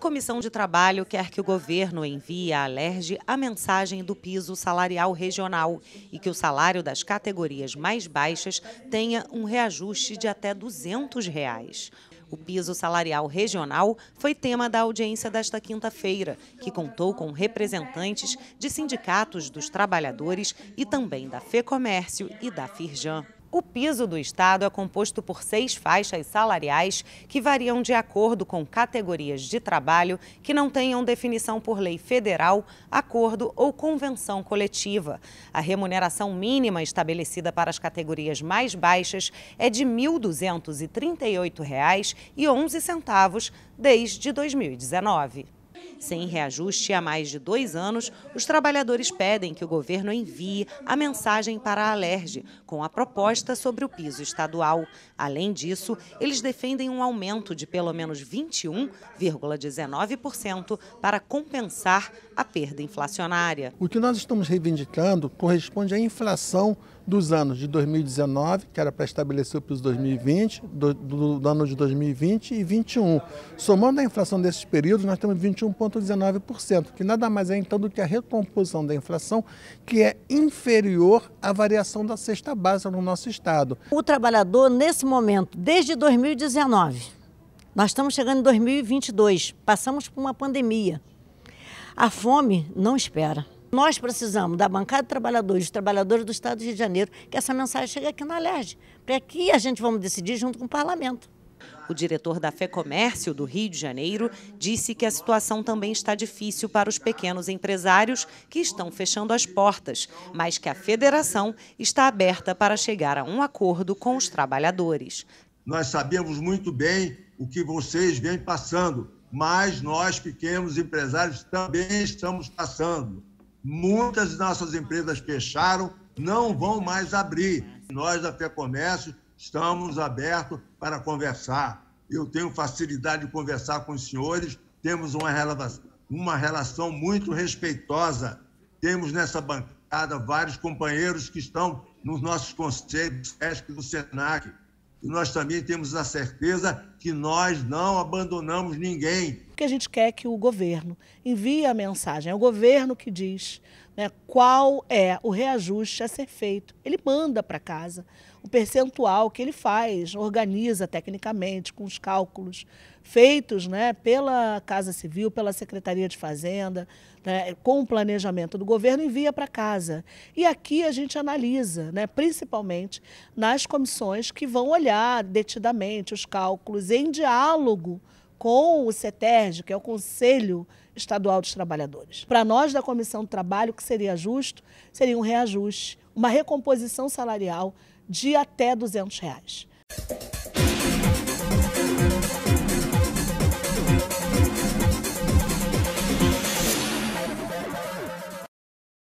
Comissão de Trabalho quer que o governo envie à LERJ a mensagem do piso salarial regional e que o salário das categorias mais baixas tenha um reajuste de até R$ 200. Reais. O piso salarial regional foi tema da audiência desta quinta-feira, que contou com representantes de sindicatos dos trabalhadores e também da FEComércio e da Firjan. O piso do Estado é composto por seis faixas salariais que variam de acordo com categorias de trabalho que não tenham definição por lei federal, acordo ou convenção coletiva. A remuneração mínima estabelecida para as categorias mais baixas é de R$ 1.238,11 desde 2019. Sem reajuste há mais de dois anos, os trabalhadores pedem que o governo envie a mensagem para a Alerj, com a proposta sobre o piso estadual. Além disso, eles defendem um aumento de pelo menos 21,19% para compensar a perda inflacionária. O que nós estamos reivindicando corresponde à inflação dos anos de 2019, que era para estabelecer o piso 2020, do, do, do ano de 2020 e 21. Somando a inflação desses períodos, nós temos 21 1,19%, que nada mais é então do que a recomposição da inflação, que é inferior à variação da cesta básica no nosso Estado. O trabalhador, nesse momento, desde 2019, nós estamos chegando em 2022, passamos por uma pandemia. A fome não espera. Nós precisamos da bancada de trabalhadores, dos trabalhadores do Estado do Rio de Janeiro, que essa mensagem chegue aqui na LERJ, para que a gente vamos decidir junto com o parlamento. O diretor da Fé Comércio do Rio de Janeiro disse que a situação também está difícil para os pequenos empresários que estão fechando as portas, mas que a federação está aberta para chegar a um acordo com os trabalhadores. Nós sabemos muito bem o que vocês vêm passando, mas nós, pequenos empresários, também estamos passando. Muitas de nossas empresas fecharam, não vão mais abrir. Nós da Fé Comércio Estamos abertos para conversar. Eu tenho facilidade de conversar com os senhores, temos uma relação, uma relação muito respeitosa. Temos nessa bancada vários companheiros que estão nos nossos conselhos, SESC do SENAC. E nós também temos a certeza que nós não abandonamos ninguém. o que a gente quer é que o governo envie a mensagem. É o governo que diz né, qual é o reajuste a ser feito. Ele manda para casa o percentual que ele faz, organiza tecnicamente com os cálculos feitos né, pela Casa Civil, pela Secretaria de Fazenda, né, com o planejamento do governo, envia para casa. E aqui a gente analisa, né, principalmente nas comissões que vão olhar detidamente os cálculos em diálogo com o CETERJ, que é o Conselho Estadual dos Trabalhadores. Para nós da Comissão do Trabalho, o que seria justo seria um reajuste, uma recomposição salarial de até 200 reais.